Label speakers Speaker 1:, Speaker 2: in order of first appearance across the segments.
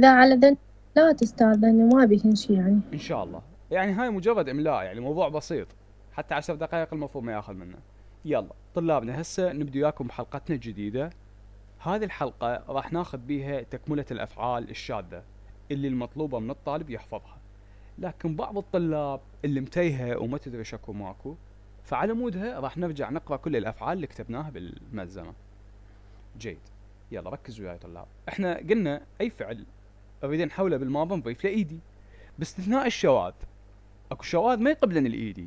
Speaker 1: لا على ذن لا تستاهل لانه ما بيهن شيء يعني ان شاء الله يعني هاي مجرد املاء يعني موضوع بسيط حتى عشر دقائق المفروض ما ياخذ منه يلا طلابنا هسه نبدا وياكم بحلقتنا الجديده هذه الحلقه راح ناخذ بيها تكمله الافعال الشاذه اللي المطلوبه من الطالب يحفظها لكن بعض الطلاب اللي متيهه وما تدري شكو ماكو فعلى مودها راح نرجع نقرا كل الافعال اللي كتبناها بالملزمه جيد يلا ركزوا يا طلاب احنا قلنا اي فعل اريد احوله بالمابا نضيف له ايدي باستثناء الشواذ اكو شواذ ما يقبلن الايدي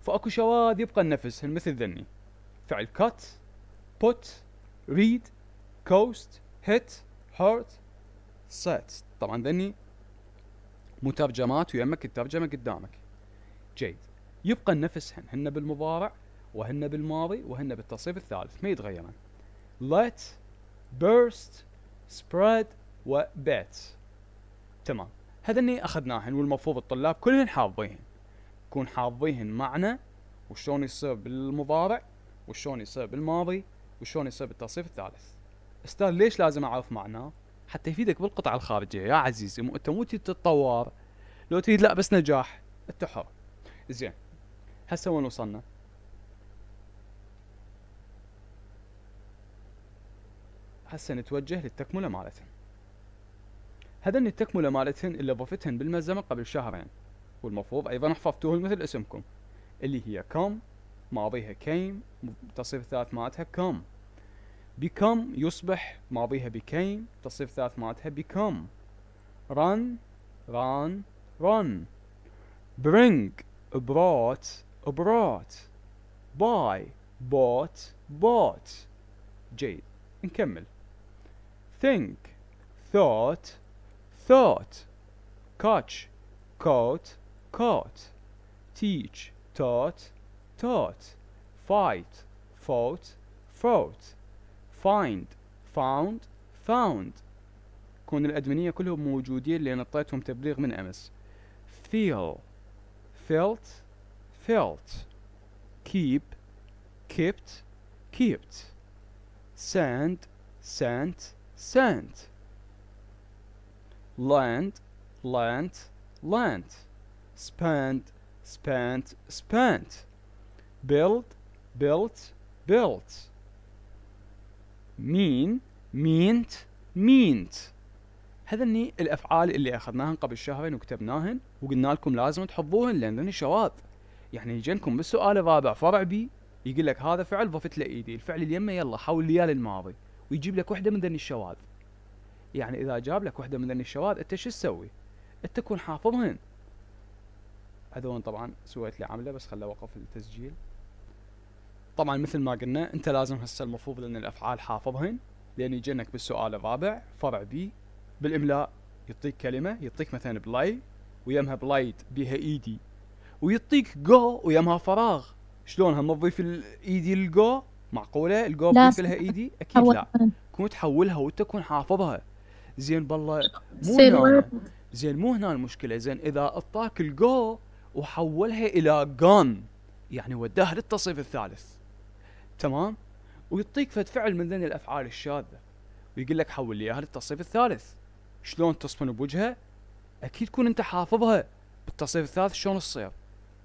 Speaker 1: فاكو شواذ يبقى النفس مثل ذني فعل كات بوت ريد كوست هيت هارت سات طبعا ذني مترجمات ويمك الترجمة قدامك جيد يبقى النفس هن هن بالمضارع وهن بالماضي وهن بالتصريف الثالث ما يتغيرن let burst spread bet تمام هذني اخذناهن والمفروض الطلاب كلهن حافظيهن يكون حافظيهن معنى وشلون يصير بالمضارع وشلون يصير بالماضي وشلون يصير بالتصريف الثالث استاذ ليش لازم اعرف معناه حتى يفيدك بالقطعه الخارجيه يا عزيزي مو انت مو تتطور لو تريد لا بس نجاح انت حر زين هسه وين وصلنا هسه نتوجه للتكمله مالتنا هذني التكملة مالتهن اللي ضفتهن بالملزمة قبل شهرين والمفروض أيضا حفظتوهن مثل اسمكم اللي هي كم ماضيها كيم تصريف الثالث مالتها كم بكم يصبح ماضيها بكيم تصريف الثالث مالتها بكم رن ران رن bring brought brought buy bought bought جيد نكمل think thought thought, catch, caught, caught, teach, taught, taught, fight, fought, fought, find, found, found كون الأدمنية كلهم موجودين لأن أعطيتهم تبليغ من أمس feel felt felt keep kept kept Sent, sent sent lent lent lent spent spent spent build built built mean meant meant هذني الافعال اللي اخذناهن قبل شهرين وكتبناهن وقلنا لكم لازم تحفظوهن ذني شواط يعني يجنكم بالسؤال الرابع فرع بي يقول لك هذا فعل ضفت له ايدي الفعل اليمه يلا حول ليال الماضي ويجيب لك وحده من ذني الشواذ يعني اذا جاب لك وحده من النشوات انت شو تسوي؟ انت تكون حافظهن هذول طبعا سويت لي عمله بس خلي وقف التسجيل طبعا مثل ما قلنا انت لازم هسه المفروض لان الافعال حافظهن لان يجنك بالسؤال الرابع فرع بي بالاملاء يعطيك كلمه يعطيك مثلا بلاي ويمها بلايت بها ايدي e ويعطيك جو ويمها فراغ شلون هم تضيف الايدي e للجو معقوله الجو بيكلها ايدي اكيد لا كنت تحولها وتكون حافظها زين بالله مو هنا زين مو هنا المشكله زين اذا اعطاك الجو وحولها الى جان يعني وداها للتصريف الثالث تمام ويعطيك فد فعل من ذن الافعال الشاذه ويقول لك حول لي اياها للتصريف الثالث شلون تصفن بوجهها اكيد تكون انت حافظها بالتصريف الثالث شلون تصير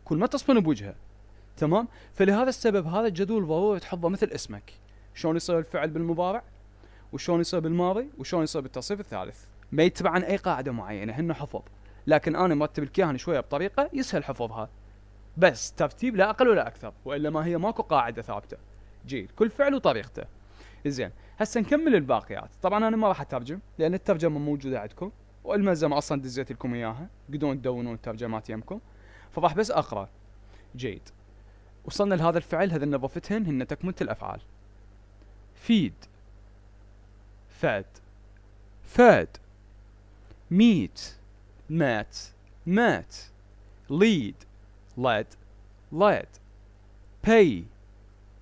Speaker 1: كل ما تصفن بوجهها تمام فلهذا السبب هذا الجدول ضروري تحفظه مثل اسمك شلون يصير الفعل بالمضارع وشلون يصير بالماضي وشلون يصير بالتصريف الثالث ما يتبع عن اي قاعده معينه هن حفظ لكن انا مرتب الكهن شويه بطريقه يسهل حفظها بس ترتيب لا اقل ولا اكثر والا ما هي ماكو قاعده ثابته جيد كل فعل وطريقته زين هسه نكمل الباقيات طبعا انا ما راح اترجم لان الترجمه موجوده عندكم والملزمه اصلا دزيت لكم اياها تقدرون تدونون الترجمات يمكم فراح بس اقرا جيد وصلنا لهذا الفعل هذا نظفتهن هن تكمله الافعال فيد fed, fed. Meet, met, met. Lead, led, led. Pay,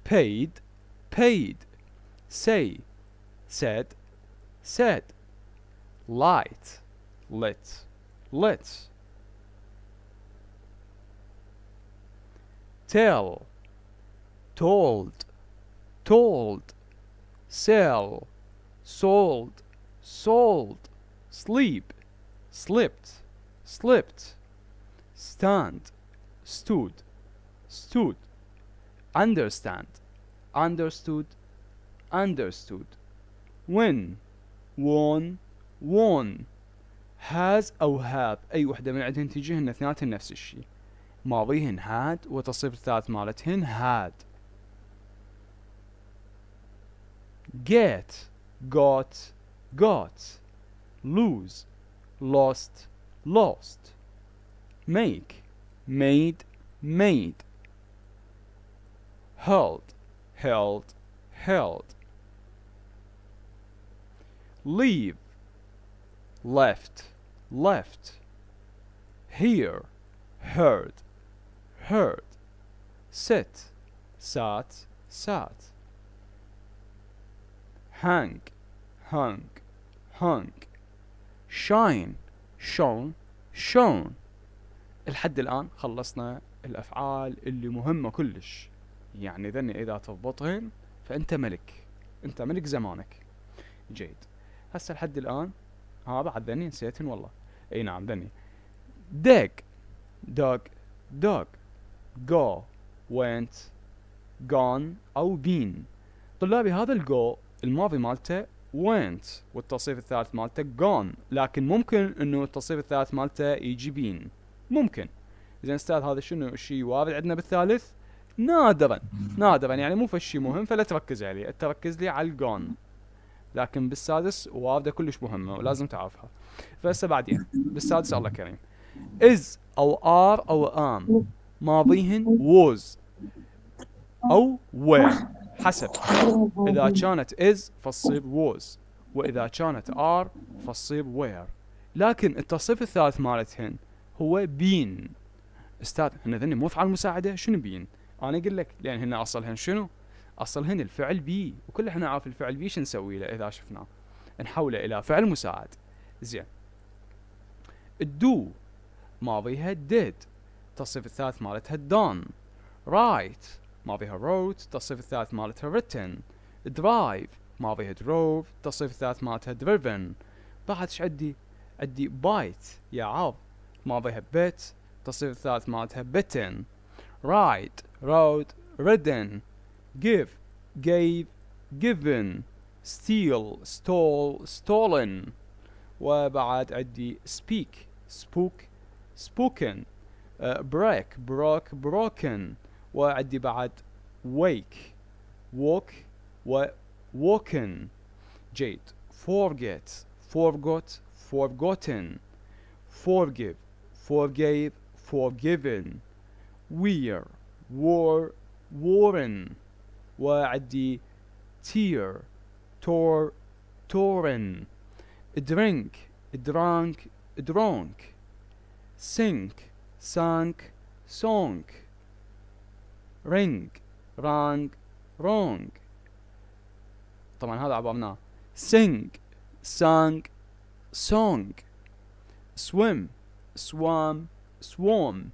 Speaker 1: paid, paid. Say, said, said. Light, lit, lit. Tell, told, told. Sell, sold, sold, sleep, slipped, slipped, stand, stood, stood, understand, understood, understood, win, won, won, has أو have أي وحدة من عندهن تجيهن اثنيناتهن نفس الشيء ماضيهن had وتصريف الثالث مالتهن had get got, got. Lose, lost, lost. Make, made, made. Held, held, held. Leave, left, left. Hear, heard, heard. Sit, sat, sat. hang hung hung shine shone shown لحد الآن خلصنا الأفعال اللي مهمة كلش يعني ذني إذا تضبطهن فأنت ملك أنت ملك زمانك جيد هسه لحد الآن هذا عاد ذني نسيتهن والله اي نعم ذني dig dog dog go went gone أو been طلابي هذا الجو الماضي مالته went والتصريف الثالث مالته gone لكن ممكن انه التصريف الثالث مالته يجي بين ممكن زين استاذ هذا شنو الشيء وارد عندنا بالثالث نادرا نادرا يعني مو فشي مهم فلا تركز عليه تركز لي على الجون لكن بالسادس وارده كلش مهمه ولازم تعرفها فهسه بعدين بالسادس الله كريم از او ار او ام ماضيهن was او were حسب إذا كانت is فصيب was وإذا كانت are فصيب وير لكن التصريف الثالث مالتهن هو been استاذ هن ذني مو افعال مساعده شنو بين؟ انا اقول لك لان هن اصلهن شنو؟ اصلهن الفعل بي وكل احنا عارف الفعل بي شو نسوي له اذا شفناه؟ نحوله الى فعل مساعد. زين. الدو ماضيها did التصريف الثالث مالتها done. right ما بيها روت تصف الثالث مالتها ريتن درايف ما بيها دروف تصف الثالث مالتها دريفن بعد ايش عندي؟ عندي بايت يا عرض ما بيها بيت تصف الثالث مالتها بيتن رايد رود ريدن جيف جيف جيفن ستيل ستول ستولن وبعد عندي سبيك سبوك سبوكن بريك بروك بروكن وعندي بعد wake walk و woken جيد forget forgot forgotten forgive forgave forgiven wear wore worn وعندي tear tore torn drink drunk drunk sink sunk sunk ring wrong wrong طبعا هذا عبرناه sing sung song swim swam swam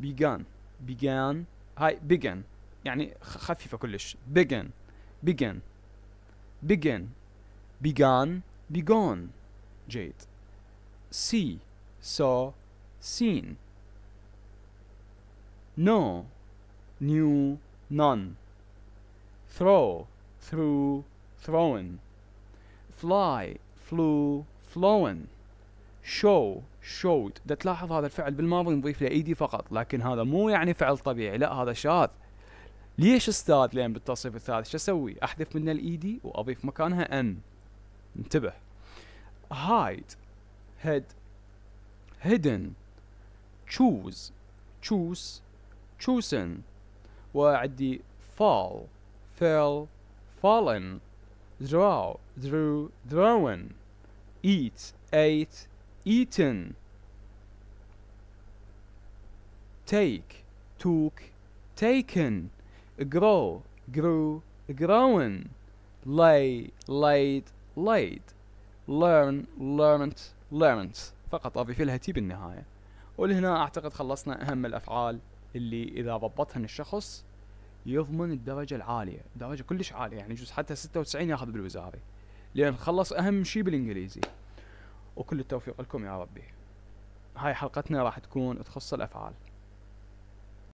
Speaker 1: began began هاي began يعني خفيفة كلش began began begin began begone جيد see saw seen know new none throw through thrown fly flew flown show showed ده تلاحظ هذا الفعل بالماضي نضيف له ايدي فقط لكن هذا مو يعني فعل طبيعي لا هذا شاذ ليش استاذ لين بالتصريف الثالث شو اسوي احذف منه الايدي واضيف مكانها ان انتبه hide head hidden choose choose chosen وعدي fall fell fallen draw drew drawn eat ate eaten take took taken grow grew grown lay laid laid learn learnt learnt فقط اضيف لها تي بالنهايه ولهنا اعتقد خلصنا اهم الافعال اللي اذا ضبطها الشخص يضمن الدرجه العاليه درجه كلش عاليه يعني يجوز حتى 96 ياخذ بالوزاري لان خلص اهم شيء بالانجليزي وكل التوفيق لكم يا ربي هاي حلقتنا راح تكون تخص الافعال